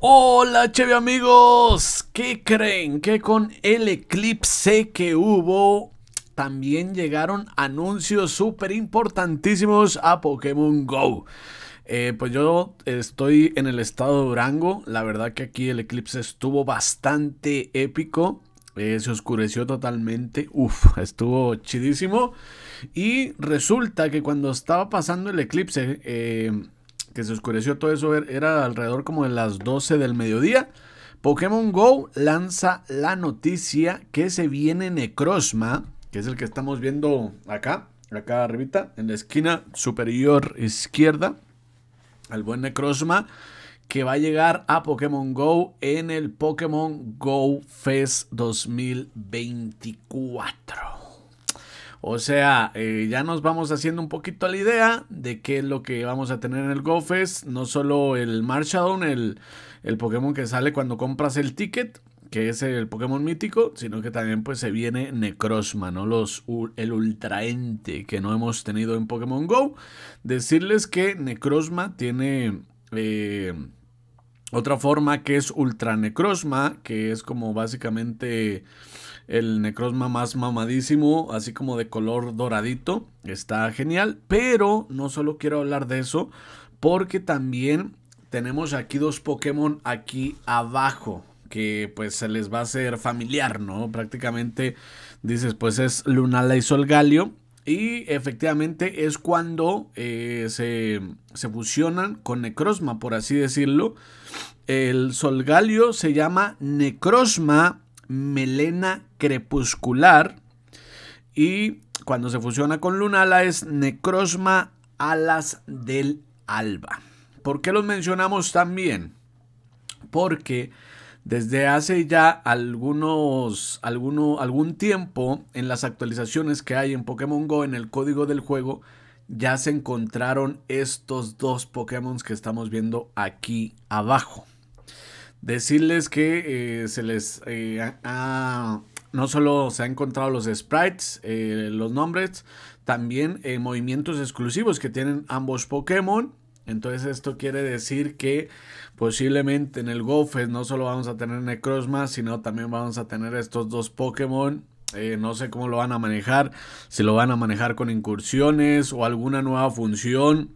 Hola chévere amigos, ¿qué creen? Que con el eclipse que hubo también llegaron anuncios súper importantísimos a Pokémon Go. Eh, pues yo estoy en el estado de Durango, la verdad que aquí el eclipse estuvo bastante épico. Eh, se oscureció totalmente. Uf, estuvo chidísimo. Y resulta que cuando estaba pasando el eclipse, eh, que se oscureció todo eso er, era alrededor como de las 12 del mediodía. Pokémon Go lanza la noticia que se viene Necrosma, que es el que estamos viendo acá, acá arribita, en la esquina superior izquierda, al buen Necrosma, que va a llegar a Pokémon Go en el Pokémon Go Fest 2024. O sea, eh, ya nos vamos haciendo un poquito a la idea de qué es lo que vamos a tener en el GoFest. No solo el Marshadown, el, el Pokémon que sale cuando compras el ticket, que es el Pokémon mítico, sino que también pues se viene Necrozma, ¿no? Los, el ultraente que no hemos tenido en Pokémon Go. Decirles que Necrozma tiene eh, otra forma que es Ultra Necrozma, que es como básicamente el necrosma más mamadísimo, así como de color doradito. Está genial, pero no solo quiero hablar de eso, porque también tenemos aquí dos Pokémon aquí abajo que pues se les va a hacer familiar, ¿no? Prácticamente dices, pues es Lunala y Solgaleo. Y efectivamente es cuando eh, se, fusionan con Necrosma, por así decirlo. El Solgaleo se llama Necrosma melena crepuscular y cuando se fusiona con lunala es necrosma alas del alba. ¿Por qué los mencionamos también? Porque desde hace ya algunos, alguno, algún tiempo en las actualizaciones que hay en Pokémon Go, en el código del juego, ya se encontraron estos dos Pokémon que estamos viendo aquí abajo. Decirles que eh, se les eh, no solo se han encontrado los sprites, eh, los nombres, también movimientos exclusivos que tienen ambos Pokémon. Entonces esto quiere decir que posiblemente en el Gofes... no solo vamos a tener Necrozma, sino también vamos a tener estos dos Pokémon. no sé cómo lo van a manejar, si lo van a manejar con incursiones o alguna nueva función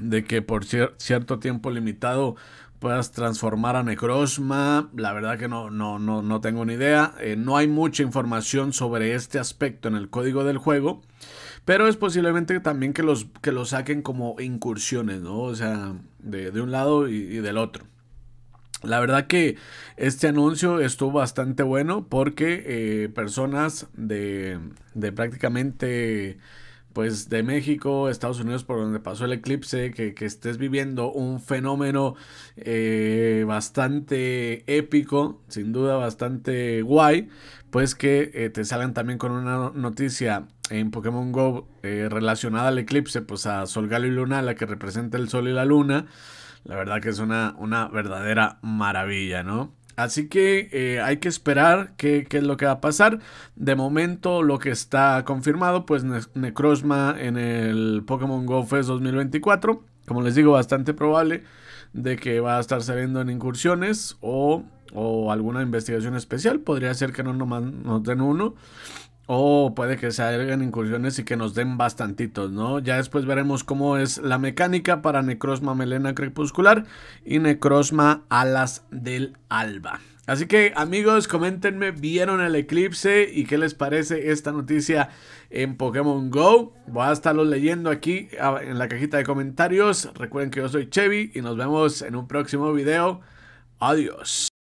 de que por cierto tiempo limitado puedas transformar a necrosma, la verdad que no, no, no, tengo ni idea. Eh, no hay mucha información sobre este aspecto en el código del juego, pero es posiblemente también que los, que lo saquen como incursiones, ¿no? O sea, de, un lado y, del otro. La verdad que este anuncio estuvo bastante bueno porque eh, personas de, de prácticamente pues de México, Estados Unidos, por donde pasó el eclipse, que, estés viviendo un fenómeno eh, bastante épico, sin duda bastante guay, pues que eh, te salgan también con una noticia en Pokémon Go eh, relacionada al eclipse, pues a Sol Galo y Luna, la que representa el Sol y la Luna. La verdad que es una, una verdadera maravilla, ¿no? Así que eh, hay que esperar qué, qué, es lo que va a pasar. De momento lo que está confirmado, pues Necrozma en el Pokémon Go Fest 2024. Como les digo, bastante probable de que va a estar saliendo en incursiones o, o alguna investigación especial. Podría ser que no nomás nos den uno. O oh, puede que se incursiones y que nos den bastantitos, ¿no? Ya después veremos cómo es la mecánica para Necrosma Melena Crepuscular y Necrosma Alas del Alba. Así que amigos, coméntenme, ¿vieron el eclipse y qué les parece esta noticia en Pokémon Go? Voy a estarlo leyendo aquí en la cajita de comentarios. Recuerden que yo soy Chevy y nos vemos en un próximo video. Adiós.